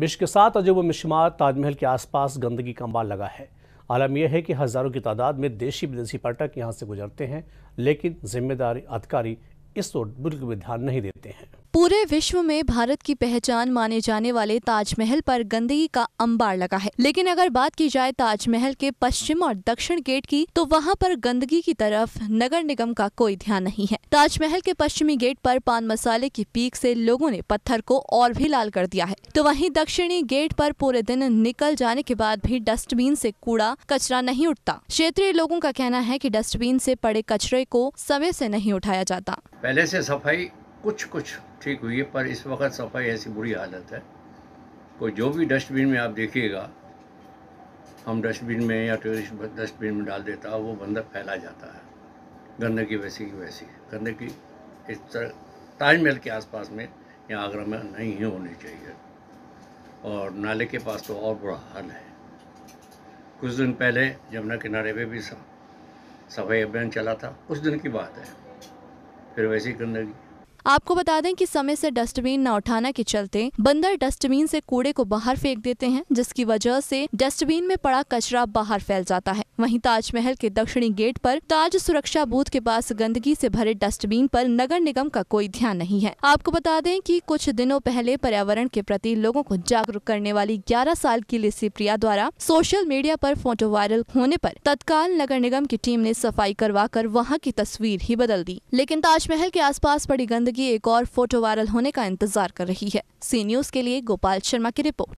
विश्व के सात अजब मशुमार ताजमहल के आसपास गंदगी का अंबार लगा है आलम यह है कि हज़ारों की तादाद में देशी विदेशी पर्यटक यहाँ से गुजरते हैं लेकिन जिम्मेदारी अधिकारी इस ओर बिल्कुल भी ध्यान नहीं देते हैं पूरे विश्व में भारत की पहचान माने जाने वाले ताजमहल पर गंदगी का अंबार लगा है लेकिन अगर बात की जाए ताजमहल के पश्चिम और दक्षिण गेट की तो वहां पर गंदगी की तरफ नगर निगम का कोई ध्यान नहीं है ताजमहल के पश्चिमी गेट पर पान मसाले की पीक से लोगों ने पत्थर को और भी लाल कर दिया है तो वहीं दक्षिणी गेट पर पूरे दिन निकल जाने के बाद भी डस्टबिन से कूड़ा कचरा नहीं उठता क्षेत्रीय लोगों का कहना है की डस्टबिन से पड़े कचरे को समय से नहीं उठाया जाता पहले से सफाई कुछ कुछ ठीक हुई है पर इस वक्त सफाई ऐसी बुरी हालत है कोई जो भी डस्टबिन में आप देखिएगा हम डस्टबिन में या टूरिस्ट डस्टबिन में डाल देता है वो बंदर फैला जाता है गंदगी वैसी की वैसी गंदगी इस तरह ताजमहल के आसपास में यहाँ आगरा में नहीं ही होनी चाहिए और नाले के पास तो और बुरा हाल है कुछ दिन पहले यमुना किनारे पे भी सफाई अभियान चला था उस दिन की बात है फिर वैसी गंदगी आपको बता दें कि समय से डस्टबिन न उठाना के चलते बंदर डस्टबिन से कूड़े को बाहर फेंक देते हैं जिसकी वजह से डस्टबिन में पड़ा कचरा बाहर फैल जाता है वहीं ताजमहल के दक्षिणी गेट पर ताज सुरक्षा बूथ के पास गंदगी से भरे डस्टबिन पर नगर निगम का कोई ध्यान नहीं है आपको बता दें कि कुछ दिनों पहले पर्यावरण के प्रति लोगों को जागरूक करने वाली 11 साल की लिसी प्रिया द्वारा सोशल मीडिया पर फोटो वायरल होने पर तत्काल नगर निगम की टीम ने सफाई करवा कर वहाँ की तस्वीर ही बदल दी लेकिन ताजमहल के आस पड़ी गंदगी जिंदगी एक और फोटो वायरल होने का इंतजार कर रही है सी न्यूज के लिए गोपाल शर्मा की रिपोर्ट